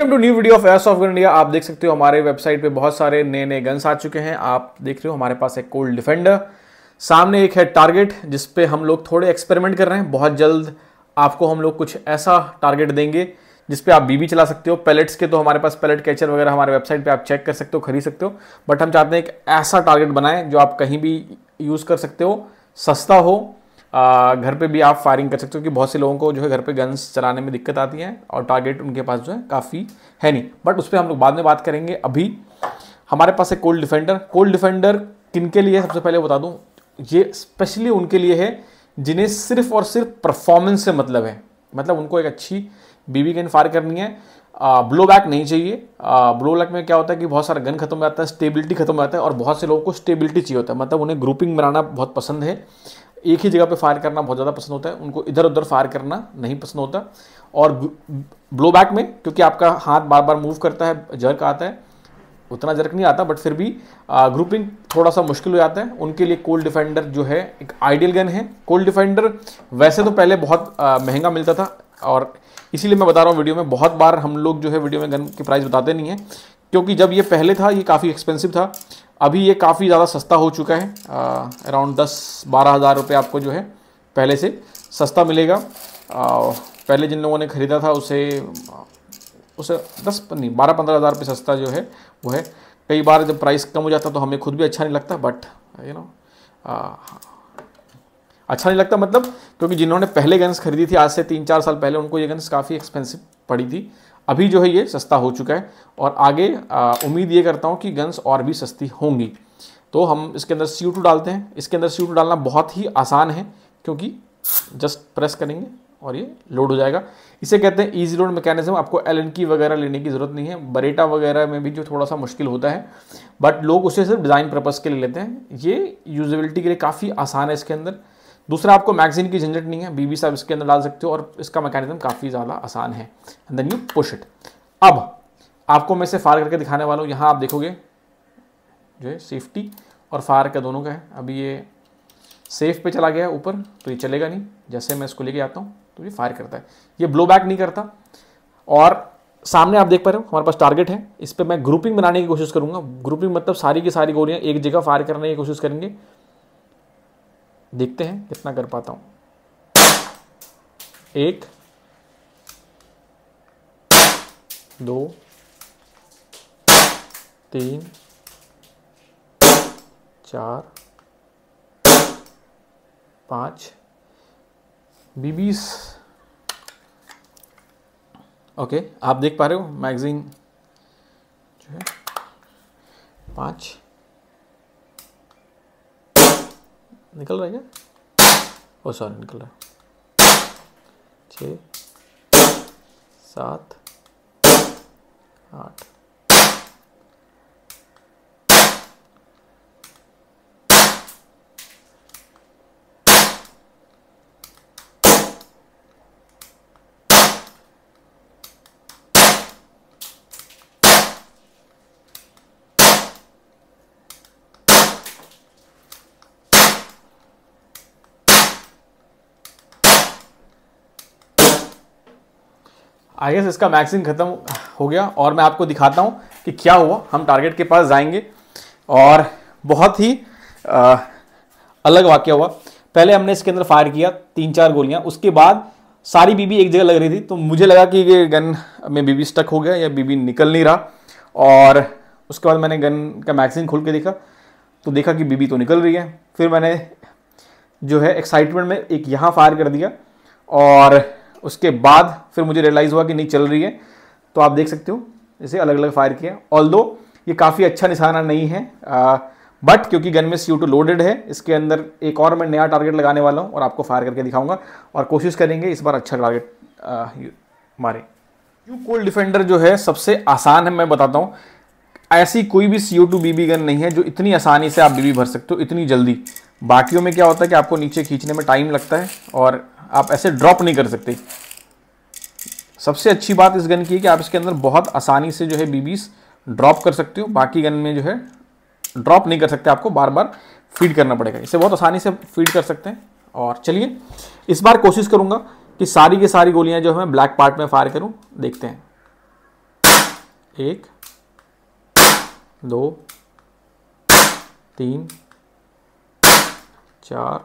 welcome to new video of airsoft India आप देख सकते हो हमारे वेबसाइट पे बहुत सारे नए नए गन्स आ चुके हैं आप देख रहे हो हमारे पास एक कोल्ड डिफेंडर सामने एक है टारगेट जिस पे हम लोग थोड़े एक्सपेरिमेंट कर रहे हैं बहुत जल्द आपको हम लोग कुछ ऐसा टारगेट देंगे जिसपे आप बीबी चला सकते हो पैलेट्स के तो हमारे पास पैलेट कैचर वगैरह हमारे वेबसाइट पे आप चेक कर सकते हो खरीद सकते हो बट हम चाहते हैं एक ऐसा टारगेट बनाएं जो आप कहीं भी यूज़ कर सकते हो सस्ता हो घर पे भी आप फायरिंग कर सकते हो क्योंकि बहुत से लोगों को जो है घर पे गन्स चलाने में दिक्कत आती है और टारगेट उनके पास जो है काफ़ी है नहीं बट उस पर हम लोग बाद में बात करेंगे अभी हमारे पास है कोल्ड डिफेंडर कोल्ड डिफेंडर किन के लिए सबसे पहले बता दूँ ये स्पेशली उनके लिए है जिन्हें सिर्फ और सिर्फ परफॉर्मेंस से मतलब है मतलब उनको एक अच्छी बीबी गन फायर करनी है ब्लो बैक नहीं चाहिए ब्लो बैक में क्या होता है कि बहुत सारा गन खत्म हो जाता है स्टेबिलिटी खत्म हो जाता है और बहुत से लोगों को स्टेबिलिटी चाहिए होता है मतलब उन्हें ग्रुपिंग बनाना बहुत पसंद है एक ही जगह पे फायर करना बहुत ज़्यादा पसंद होता है उनको इधर उधर फायर करना नहीं पसंद होता और ब्लो बैक में क्योंकि आपका हाथ बार बार मूव करता है जर्क आता है उतना जर्क नहीं आता बट फिर भी ग्रुपिंग थोड़ा सा मुश्किल हो जाता है उनके लिए कोल्ड डिफेंडर जो है एक आइडियल गन है कोल्ड डिफेंडर वैसे तो पहले बहुत महंगा मिलता था और इसीलिए मैं बता रहा हूँ वीडियो में बहुत बार हम लोग जो है वीडियो में गन के प्राइस बताते नहीं हैं क्योंकि जब ये पहले था ये काफ़ी एक्सपेंसिव था अभी ये काफ़ी ज़्यादा सस्ता हो चुका है अराउंड दस बारह हज़ार रुपये आपको जो है पहले से सस्ता मिलेगा आ, पहले जिन लोगों ने ख़रीदा था उसे उसे दस नहीं बारह पंद्रह हज़ार रुपये सस्ता जो है वो है कई बार जब प्राइस कम हो जाता तो हमें खुद भी अच्छा नहीं लगता बट यू नो अच्छा नहीं लगता मतलब क्योंकि जिन्होंने पहले गन्स खरीदी थी आज से तीन चार साल पहले उनको ये गन्स काफ़ी एक्सपेंसिव पड़ी थी अभी जो है ये सस्ता हो चुका है और आगे उम्मीद ये करता हूँ कि गन्स और भी सस्ती होंगी तो हम इसके अंदर सी डालते हैं इसके अंदर सी डालना बहुत ही आसान है क्योंकि जस्ट प्रेस करेंगे और ये लोड हो जाएगा इसे कहते हैं ईजी लोड मैकेनिज्म आपको एल की वगैरह लेने की ज़रूरत नहीं है बरेटा वगैरह में भी जो थोड़ा सा मुश्किल होता है बट लोग उसे सिर्फ डिज़ाइन पर्पज़ के लिए लेते हैं ये यूजबिलिटी के लिए काफ़ी आसान है इसके अंदर दूसरा आपको मैगजीन की झंझट नहीं है बीबी साहब इसके अंदर डाल सकते हो और इसका मैकेनिज्म काफ़ी ज़्यादा आसान है देन यू पुश इट अब आपको मैं इसे फायर करके दिखाने वाला हूँ यहाँ आप देखोगे जो है सेफ्टी और फायर का दोनों का है अभी ये सेफ पे चला गया ऊपर तो ये चलेगा नहीं जैसे मैं इसको लेके आता हूँ तो ये फायर करता है ये ब्लो बैक नहीं करता और सामने आप देख पा रहे हो हमारे पास टारगेट है इस पर मैं ग्रुपिंग बनाने की कोशिश करूँगा ग्रुपिंग मतलब सारी की सारी गोलियाँ एक जगह फायर करने की कोशिश करेंगे देखते हैं कितना कर पाता हूं एक दो तीन चार पाँच बीबीस ओके आप देख पा रहे हो मैगज़ीन जो है पाँच निकल रहा है क्या ओ सॉरी निकल रहा है छः सात आई एस इसका मैगजीन ख़त्म हो गया और मैं आपको दिखाता हूँ कि क्या हुआ हम टारगेट के पास जाएंगे और बहुत ही आ, अलग वाक्य हुआ पहले हमने इसके अंदर फायर किया तीन चार गोलियाँ उसके बाद सारी बीबी एक जगह लग रही थी तो मुझे लगा कि ये गन में बीबी स्टक हो गया या बीबी निकल नहीं रहा और उसके बाद मैंने गन का मैगजीन खोल के देखा तो देखा कि बीबी तो निकल रही है फिर मैंने जो है एक्साइटमेंट में एक यहाँ फायर कर दिया और उसके बाद फिर मुझे रियलाइज़ हुआ कि नहीं चल रही है तो आप देख सकते हो इसे अलग अलग फायर किया ऑल ये काफ़ी अच्छा निशाना नहीं है बट क्योंकि गन में सी लोडेड है इसके अंदर एक और मैं नया टारगेट लगाने वाला हूँ और आपको फायर करके दिखाऊंगा और कोशिश करेंगे इस बार अच्छा टारगेट मारें यू कोल्ड डिफेंडर जो है सबसे आसान है मैं बताता हूँ ऐसी कोई भी सी टू बीबी गन नहीं है जो इतनी आसानी से आप बीबी भर सकते हो इतनी जल्दी बाकियों में क्या होता है कि आपको नीचे खींचने में टाइम लगता है और आप ऐसे ड्रॉप नहीं कर सकते सबसे अच्छी बात इस गन की है कि आप इसके अंदर बहुत आसानी से जो है बीबीस ड्रॉप कर सकते हो बाकी गन में जो है ड्रॉप नहीं कर सकते आपको बार बार फीड करना पड़ेगा इसे बहुत आसानी से फीड कर सकते हैं और चलिए इस बार कोशिश करूंगा कि सारी की सारी गोलियां जो है मैं ब्लैक पार्ट में फायर करूं देखते हैं एक दो तीन चार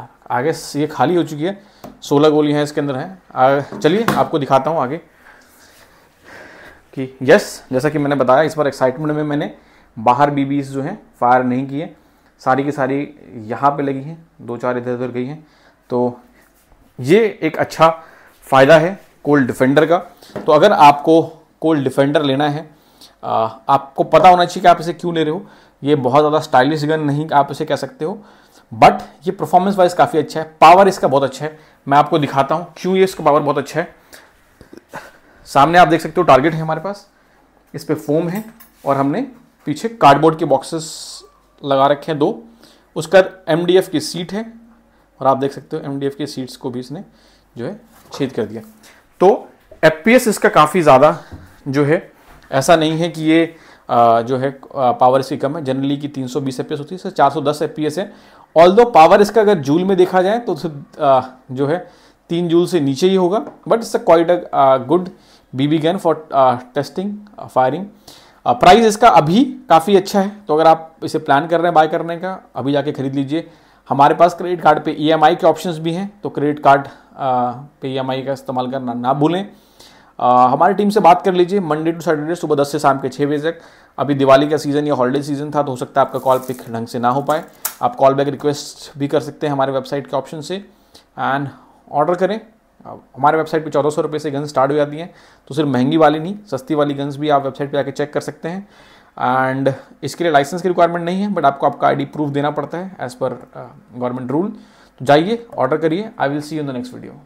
अट्ठारह आगे ये खाली हो चुकी है सोलह गोलियां इसके अंदर हैं चलिए आपको दिखाता हूँ आगे कि यस जैसा कि मैंने बताया इस बार एक्साइटमेंट में मैंने बाहर बीबीज जो हैं फायर नहीं किए सारी की सारी यहाँ पे लगी हैं दो चार इधर उधर गई हैं तो ये एक अच्छा फ़ायदा है कोल्ड डिफेंडर का तो अगर आपको कोल्ड डिफेंडर लेना है आपको पता होना चाहिए कि आप इसे क्यों ले रहे हो ये बहुत ज़्यादा स्टाइलिश गन नहीं आप इसे कह सकते हो बट ये परफॉर्मेंस वाइज काफ़ी अच्छा है पावर इसका बहुत अच्छा है मैं आपको दिखाता हूँ क्यों ये इसका पावर बहुत अच्छा है सामने आप देख सकते हो टारगेट है हमारे पास इस पर फोम है और हमने पीछे कार्डबोर्ड के बॉक्सेस लगा रखे हैं दो उसका एम की सीट है और आप देख सकते हो एम की सीट्स को भी इसने जो है छेद कर दिया तो एफ इसका काफ़ी ज़्यादा जो है ऐसा नहीं है कि ये आ, जो है पावर इसकी कम है जनरली की 320 सौ होती है सर 410 सौ है ऑल दो पावर इसका अगर जूल में देखा जाए तो जो है तीन जूल से नीचे ही होगा but it's quite a good BB gun for testing firing price इसका अभी काफ़ी अच्छा है तो अगर आप इसे प्लान कर रहे हैं बाय करने का अभी जाके खरीद लीजिए हमारे पास क्रेडिट कार्ड पे ई e के ऑप्शंस भी हैं तो क्रेडिट कार्ड पे ई e का इस्तेमाल करना ना भूलें हमारी टीम से बात कर लीजिए मंडे टू सैटरडे सुबह दस से शाम के छः बजे तक अभी दिवाली का सीज़न या हॉलीडे सीज़न था तो हो सकता है आपका कॉल पिक ढंग से ना हो पाए आप कॉल बैक रिक्वेस्ट भी कर सकते हैं हमारे वेबसाइट के ऑप्शन से एंड ऑर्डर करें हमारे वेबसाइट पे चौदह सौ रुपये से गन्स स्टार्ट हो जाती हैं तो सिर्फ महंगी वाली नहीं सस्ती वाली गन्स भी आप वेबसाइट पे आके चेक कर सकते हैं एंड इसके लिए लाइसेंस की रिक्वायरमेंट नहीं है बट आपको आपका आईडी प्रूफ देना पड़ता है एज पर गवर्नमेंट रूल तो जाइए ऑर्डर करिए I will see you in the next video